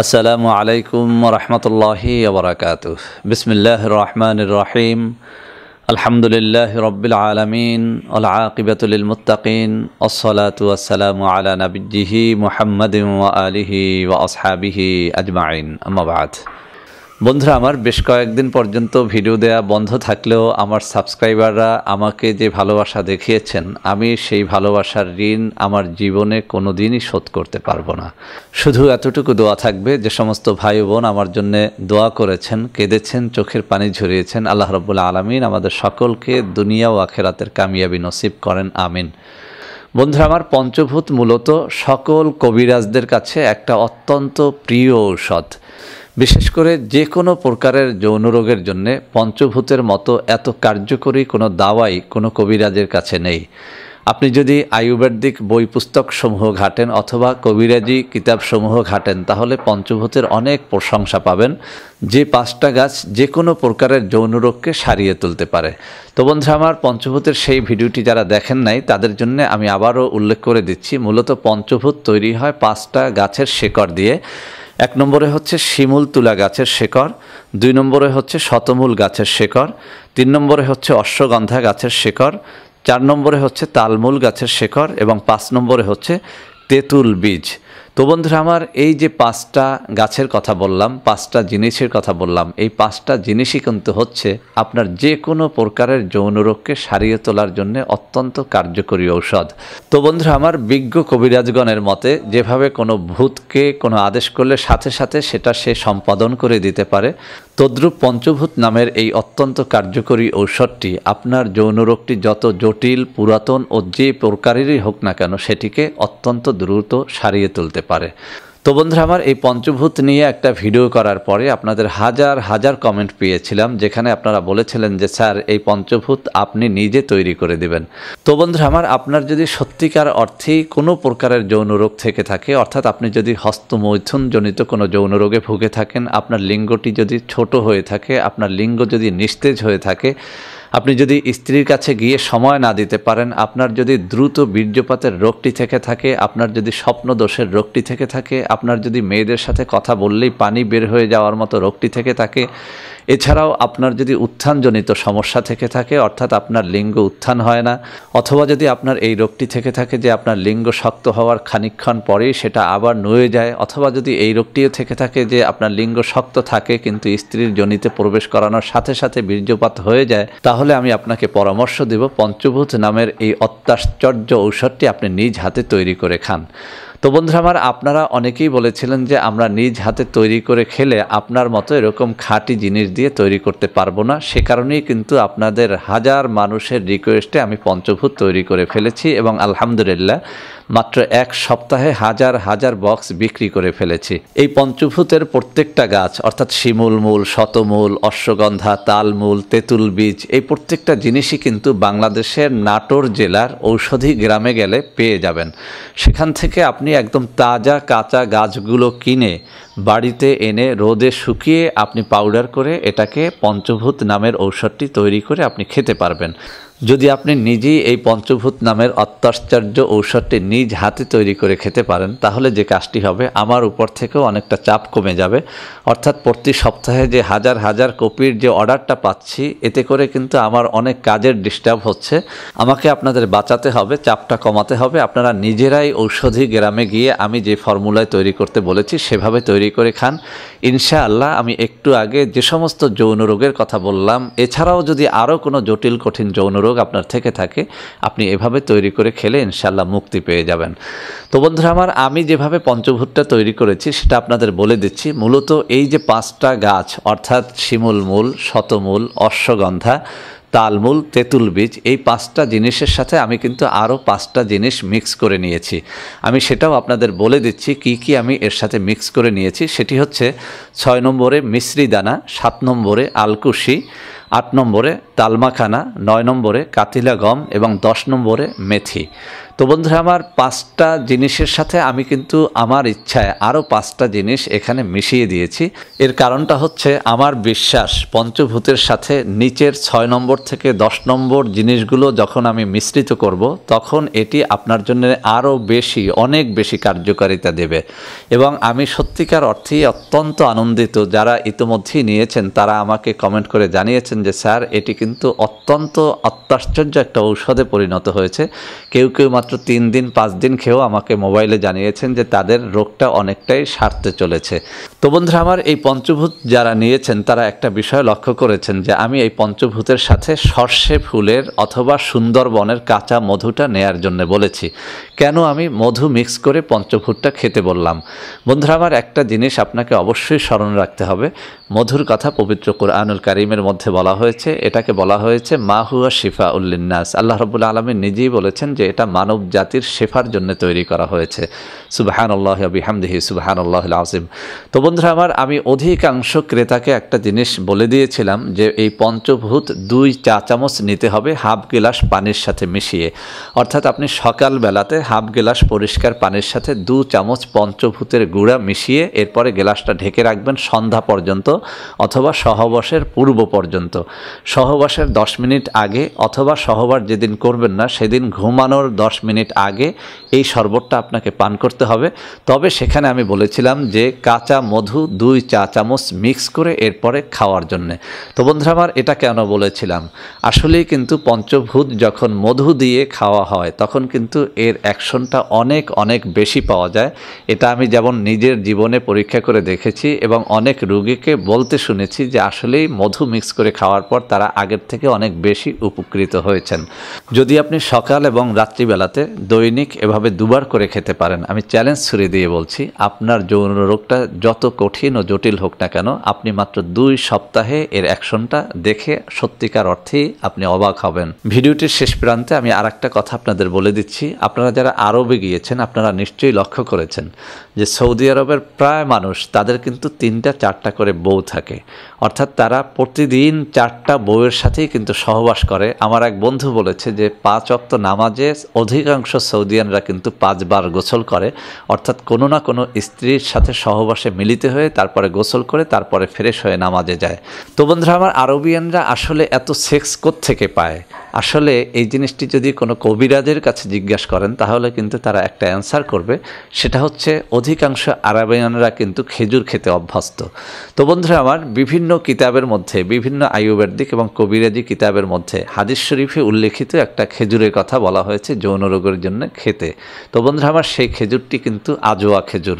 السلام عليكم ورحمة الله وبركاته بسم الله الرحمن الرحيم الحمد لله رب العالمين والعاقبة للمتقين والصلاة والسلام على نبيه محمد وآله وأصحابه أجمعين أما بعد বন্ধুরা আমার বেশ কয়েকদিন পর্যন্ত ভিডিও দেয়া বন্ধ থাকলেও আমার সাবস্ক্রাইবাররা আমাকে যে ভালোবাসা দেখিয়েছেন আমি সেই ভালোবাসার ঋণ আমার জীবনে কোনো দিনই শোধ করতে পারবো না শুধু এতটুকু দোয়া থাকবে যে সমস্ত ভাই বোন আমার জন্য দোয়া করেছেন কেঁদেছেন চোখের পানি ঝরিয়েছেন আল্লাহ রবুল্লা আলমিন আমাদের সকলকে দুনিয়া ও আখেরাতের কামিয়াবি নসিব করেন আমিন বন্ধুরা আমার পঞ্চভূত মূলত সকল কবিরাজদের কাছে একটা অত্যন্ত প্রিয় ঔষধ বিশেষ করে যে কোনো প্রকারের যৌন রোগের জন্যে পঞ্চভূতের মতো এত কার্যকরী কোনো দাওয়াই কোনো কবিরাজের কাছে নেই আপনি যদি আয়ুর্বেদিক বই পুস্তক সমূহ ঘাটেন অথবা কবিরাজি কিতাবসমূহ ঘাটেন তাহলে পঞ্চভূতের অনেক প্রশংসা পাবেন যে পাঁচটা গাছ যে কোনো প্রকারের যৌন রোগকে সারিয়ে তুলতে পারে তো বন্ধুরা আমার পঞ্চভূতের সেই ভিডিওটি যারা দেখেন নাই তাদের জন্য আমি আবারও উল্লেখ করে দিচ্ছি মূলত পঞ্চভূত তৈরি হয় পাঁচটা গাছের শেকড় দিয়ে এক নম্বরে হচ্ছে শিমুল তুলা গাছের শেকড় দুই নম্বরে হচ্ছে শতমূল গাছের শেকড় তিন নম্বরে হচ্ছে অশ্বগন্ধা গাছের শেকড় চার নম্বরে হচ্ছে তালমূল গাছের শেকড় এবং পাঁচ নম্বরে হচ্ছে তেঁতুল বীজ তো বন্ধুরা আমার এই যে পাঁচটা গাছের কথা বললাম পাঁচটা জিনিসের কথা বললাম এই পাঁচটা জিনিসই কিন্তু হচ্ছে আপনার যে কোনো প্রকারের যৌনরোগকে সারিয়ে তোলার জন্য অত্যন্ত কার্যকরী ঔষধ তো বন্ধুরা আমার বিজ্ঞ কবিরাজগণের মতে যেভাবে কোনো ভূতকে কোনো আদেশ করলে সাথে সাথে সেটা সে সম্পাদন করে দিতে পারে তদ্রুপ পঞ্চভূত নামের এই অত্যন্ত কার্যকরী ঔষধটি আপনার যৌনরোগটি যত জটিল পুরাতন ও যে প্রকারেরই হোক না কেন সেটিকে অত্যন্ত দ্রুত সারিয়ে তুলতে পারে তো বন্ধুরা আমার এই পঞ্চভূত নিয়ে একটা ভিডিও করার পরে আপনাদের হাজার হাজার কমেন্ট পেয়েছিলাম যেখানে আপনারা বলেছিলেন যে স্যার এই পঞ্চভূত আপনি নিজে তৈরি করে দিবেন তো বন্ধুরা আমার আপনার যদি সত্যিকার অর্থে কোনো প্রকারের যৌন রোগ থেকে থাকে অর্থাৎ আপনি যদি হস্তমৈথুনজনিত কোনো যৌন রোগে ভুগে থাকেন আপনার লিঙ্গটি যদি ছোট হয়ে থাকে আপনার লিঙ্গ যদি নিস্তেজ হয়ে থাকে আপনি যদি স্ত্রীর কাছে গিয়ে সময় না দিতে পারেন আপনার যদি দ্রুত বীর্যপাতের রোগটি থেকে থাকে আপনার যদি স্বপ্নদোষের রোগটি থেকে থাকে আপনার যদি মেয়েদের সাথে কথা বললেই পানি বের হয়ে যাওয়ার মতো রোগটি থেকে থাকে এছাড়াও আপনার যদি উত্থানজনিত সমস্যা থেকে থাকে অর্থাৎ আপনার লিঙ্গ উত্থান হয় না অথবা যদি আপনার এই রোগটি থেকে থাকে যে আপনার লিঙ্গ শক্ত হওয়ার খানিক্ষণ পরেই সেটা আবার নয়ে যায় অথবা যদি এই রোগটিও থেকে থাকে যে আপনার লিঙ্গ শক্ত থাকে কিন্তু স্ত্রীর জনিতে প্রবেশ করানোর সাথে সাথে বীর্যপাত হয়ে যায় তাহলে আমি আপনাকে পরামর্শ দেব পঞ্চভূত নামের এই অত্যাশ্চর্য ঔষধটি আপনি নিজ হাতে তৈরি করে খান তো বন্ধুরা আমার আপনারা অনেকেই বলেছিলেন যে আমরা নিজ হাতে তৈরি করে খেলে আপনার মতো এরকম খাঁটি জিনিস দিয়ে তৈরি করতে পারবো না সে কারণেই কিন্তু আপনাদের হাজার মানুষের রিকোয়েস্টে আমি পঞ্চভূত তৈরি করে ফেলেছি এবং আলহামদুলিল্লাহ মাত্র এক সপ্তাহে হাজার হাজার বক্স বিক্রি করে ফেলেছি এই পঞ্চভূতের প্রত্যেকটা গাছ অর্থাৎ শিমুল মূল শতমূল অশ্বগন্ধা তালমূল তেঁতুল বীজ এই প্রত্যেকটা জিনিসই কিন্তু বাংলাদেশের নাটোর জেলার ঔষধি গ্রামে গেলে পেয়ে যাবেন সেখান থেকে আপনি আপনি একদম তাজা কাঁচা গাছগুলো কিনে বাড়িতে এনে রোদে শুকিয়ে আপনি পাউডার করে এটাকে পঞ্চভূত নামের ঔষধটি তৈরি করে আপনি খেতে পারবেন যদি আপনি নিজেই এই পঞ্চভূত নামের অত্যাশ্চর্য ঔষধটি নিজ হাতে তৈরি করে খেতে পারেন তাহলে যে কাজটি হবে আমার উপর থেকেও অনেকটা চাপ কমে যাবে অর্থাৎ প্রতি সপ্তাহে যে হাজার হাজার কপির যে অর্ডারটা পাচ্ছি এতে করে কিন্তু আমার অনেক কাজের ডিস্টার্ব হচ্ছে আমাকে আপনাদের বাঁচাতে হবে চাপটা কমাতে হবে আপনারা নিজেরাই ঔষধি গ্রামে গিয়ে আমি যে ফর্মুলায় তৈরি করতে বলেছি সেভাবে তৈরি করে খান ইনশাআল্লাহ আমি একটু আগে যে সমস্ত যৌন রোগের কথা বললাম এছাড়াও যদি আরও কোনো জটিল কঠিন যৌন রোগ রোগ আপনার থেকে থাকে আপনি এভাবে তৈরি করে খেলে ইনশাল্লাহ মুক্তি পেয়ে যাবেন তো বন্ধুরা আমার আমি যেভাবে পঞ্চভূতটা তৈরি করেছি সেটা আপনাদের বলে দিচ্ছি মূলত এই যে পাঁচটা গাছ অর্থাৎ শিমুল মূল শতমূল অশ্বগন্ধা তালমূল তেঁতুল বীজ এই পাঁচটা জিনিসের সাথে আমি কিন্তু আরও পাঁচটা জিনিস মিক্স করে নিয়েছি আমি সেটাও আপনাদের বলে দিচ্ছি কি কি আমি এর সাথে মিক্স করে নিয়েছি সেটি হচ্ছে ছয় নম্বরে মিশ্রি দানা সাত নম্বরে আলকুশি আট নম্বরে তালমাখানা নয় নম্বরে কাতিলা গম এবং দশ নম্বরে মেথি তো বন্ধুরা আমার পাঁচটা জিনিসের সাথে আমি কিন্তু আমার ইচ্ছায় আরও পাঁচটা জিনিস এখানে মিশিয়ে দিয়েছি এর কারণটা হচ্ছে আমার বিশ্বাস পঞ্চভূতের সাথে নিচের ছয় নম্বর থেকে দশ নম্বর জিনিসগুলো যখন আমি মিশ্রিত করব তখন এটি আপনার জন্য আরও বেশি অনেক বেশি কার্যকারিতা দেবে এবং আমি সত্যিকার অর্থেই অত্যন্ত আনন্দিত যারা ইতোমধ্যেই নিয়েছেন তারা আমাকে কমেন্ট করে জানিয়েছেন যে স্যার এটি কিন্তু অত্যন্ত অত্যাশ্চর্য একটা ঔষধে পরিণত হয়েছে কেউ কেউ মাত্র মাত্র তিন দিন পাঁচ দিন খেয়েও আমাকে মোবাইলে জানিয়েছেন যে তাদের রোগটা অনেকটাই সারতে চলেছে তো বন্ধুরা আমার এই পঞ্চভূত যারা নিয়েছেন তারা একটা বিষয় লক্ষ্য করেছেন যে আমি এই পঞ্চভূতের সাথে সর্ষে ফুলের অথবা সুন্দরবনের কাঁচা মধুটা নেয়ার জন্য বলেছি কেন আমি মধু মিক্স করে পঞ্চভূতটা খেতে বললাম বন্ধুরা আমার একটা জিনিস আপনাকে অবশ্যই স্মরণ রাখতে হবে মধুর কথা পবিত্র কোরআনুল কারিমের মধ্যে বলা হয়েছে এটাকে বলা হয়েছে মা হুয়া শিফা উল্লিন্নাস আল্লাহ রবুল্লা আলমী নিজেই বলেছেন যে এটা মানব জাতির শেফার জন্য তৈরি করা হয়েছে সুবাহান আল্লাহ বিহামদিহি সুবাহান আল্লাহ আসিম তো বন্ধুরা আমার আমি অধিকাংশ ক্রেতাকে একটা জিনিস বলে দিয়েছিলাম যে এই পঞ্চভূত দুই চা চামচ নিতে হবে হাফ গ্লাস পানির সাথে মিশিয়ে অর্থাৎ আপনি সকালবেলাতে হাফ গ্লাস পরিষ্কার পানির সাথে দু চামচ পঞ্চভূতের গুঁড়া মিশিয়ে এরপরে গ্লাসটা ঢেকে রাখবেন সন্ধ্যা পর্যন্ত অথবা সহবাসের পূর্ব পর্যন্ত সহবাসের দশ মিনিট আগে অথবা সহবাস যেদিন করবেন না সেদিন ঘুমানোর দশ মিনিট আগে এই শরবতটা আপনাকে পান করতে হবে তবে সেখানে আমি বলেছিলাম যে কাঁচা মধু দুই চা চামচ মিক্স করে এরপরে খাওয়ার জন্যে তো বন্ধুরা আমার এটা কেন বলেছিলাম আসলেই কিন্তু পঞ্চভূত যখন মধু দিয়ে খাওয়া হয় তখন কিন্তু এর অ্যাকশনটা অনেক অনেক বেশি পাওয়া যায় এটা আমি যেমন নিজের জীবনে পরীক্ষা করে দেখেছি এবং অনেক রুগীকে বলতে শুনেছি যে আসলেই মধু মিক্স করে খাওয়ার পর তারা আগের থেকে অনেক বেশি উপকৃত হয়েছেন যদি আপনি সকাল এবং রাত্রিবেলাতে দৈনিক এভাবে দুবার করে খেতে পারেন আমি চ্যালেঞ্জ ছুড়ে দিয়ে বলছি আপনার যৌন রোগটা যত কঠিন ও জটিল হোক না কেন আপনি মাত্র দুই সপ্তাহে এর অ্যাকশনটা দেখে সত্যিকার অর্থেই আপনি অবাক হবেন ভিডিওটির শেষ প্রান্তে আমি আর কথা আপনাদের বলে দিচ্ছি আপনারা যারা আরবে গিয়েছেন আপনারা নিশ্চয়ই লক্ষ্য করেছেন যে সৌদি আরবের প্রায় মানুষ তাদের কিন্তু তিনটা চারটা করে বউ থাকে অর্থাৎ তারা প্রতিদিন চারটা বউয়ের সাথেই কিন্তু সহবাস করে আমার এক বন্ধু বলেছে যে পাঁচ অক্ত নামাজে অধিকাংশ সৌদিয়ানরা কিন্তু পাঁচবার গোসল করে অর্থাৎ কোনো না কোনো স্ত্রীর সাথে সহবাসে মিলিত নিতে হয়ে তারপরে গোসল করে তারপরে ফ্রেশ হয়ে নামাজে যায় তো বন্ধুরা আমার আরবিয়ানরা আসলে এত সেক্স থেকে পায় আসলে এই জিনিসটি যদি কোনো কবিরাজের কাছে জিজ্ঞাসা করেন তাহলে কিন্তু তারা একটা অ্যান্সার করবে সেটা হচ্ছে অধিকাংশ আরবায়নরা কিন্তু খেজুর খেতে অভ্যস্ত তো বন্ধুরা আমার বিভিন্ন কিতাবের মধ্যে বিভিন্ন আয়ুবের দিক এবং কবিরাজি কিতাবের মধ্যে হাদিস শরীফে উল্লেখিত একটা খেজুরের কথা বলা হয়েছে যৌন রোগের জন্য খেতে তো বন্ধুরা আমার সেই খেজুরটি কিন্তু আজোয়া খেজুর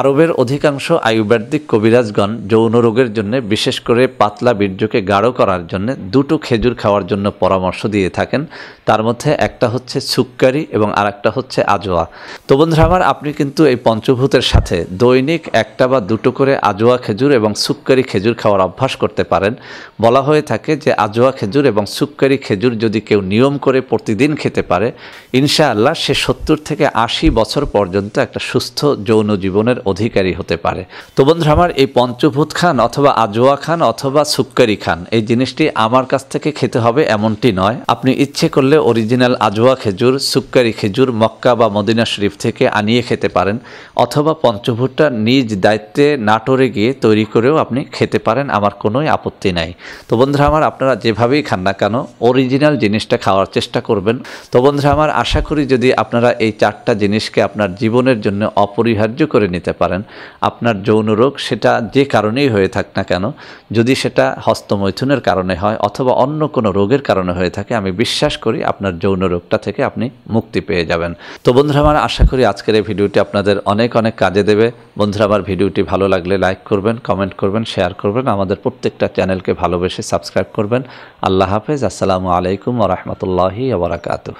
আরবের অধিকাংশ আয়ুর্বেদিক কবিরাজগণ যৌন রোগের জন্য বিশেষ করে পাতলা বীর্যকে গাঢ় করার জন্য দুটো খেজুর খাওয়ার জন্য পরামর্শ দিয়ে থাকেন তার মধ্যে একটা হচ্ছে সুক্কারি এবং আর একটা হচ্ছে আজোয়া তো বন্ধুরা আমার আপনি কিন্তু এই পঞ্চভূতের সাথে দৈনিক একটা বা দুটো করে আজোয়া খেজুর এবং সুক্কারি খেজুর খাওয়ার অভ্যাস করতে পারেন বলা হয়ে থাকে যে আজোয়া খেজুর এবং সুক্কারি খেজুর যদি কেউ নিয়ম করে প্রতিদিন খেতে পারে ইনশাআল্লাহ সে সত্তর থেকে আশি বছর পর্যন্ত একটা সুস্থ যৌন জীবনের অধিকারী হতে পারে তো বন্ধুরা আমার এই পঞ্চভূত খান অথবা আজোয়া খান অথবা সুক্কারি খান এই জিনিসটি আমার কাছ থেকে খেতে হবে এমনটি নয় আপনি ইচ্ছে করলে অরিজিনাল আজোয়া খেজুর সুক্কারি খেজুর মক্কা বা মদিনা শরীফ থেকে আনিয়ে খেতে পারেন অথবা পঞ্চভুট্টা নিজ দায়িত্বে নাটোরে গিয়ে তৈরি করেও আপনি খেতে পারেন আমার কোনোই আপত্তি নাই তো বন্ধুরা আমার আপনারা যেভাবেই খান না কেন অরিজিনাল জিনিসটা খাওয়ার চেষ্টা করবেন তো বন্ধুরা আমার আশা করি যদি আপনারা এই চারটা জিনিসকে আপনার জীবনের জন্য অপরিহার্য করে নিতে পারেন আপনার যৌন রোগ সেটা যে কারণেই হয়ে থাক না কেন যদি সেটা হস্তমৈথুনের কারণে হয় অথবা অন্য কোনো রোগের কারণে হয়ে থাকে আপনাকে আমি বিশ্বাস করি আপনার যৌন রোগটা থেকে আপনি মুক্তি পেয়ে যাবেন তো বন্ধুরা আমার আশা করি আজকের এই ভিডিওটি আপনাদের অনেক অনেক কাজে দেবে বন্ধুরা আমার ভিডিওটি ভালো লাগলে লাইক করবেন কমেন্ট করবেন শেয়ার করবেন আমাদের প্রত্যেকটা চ্যানেলকে ভালোবেসে সাবস্ক্রাইব করবেন আল্লাহ হাফেজ আসসালামু আলাইকুম ও রহমতুল্লাহি আবরাকাতু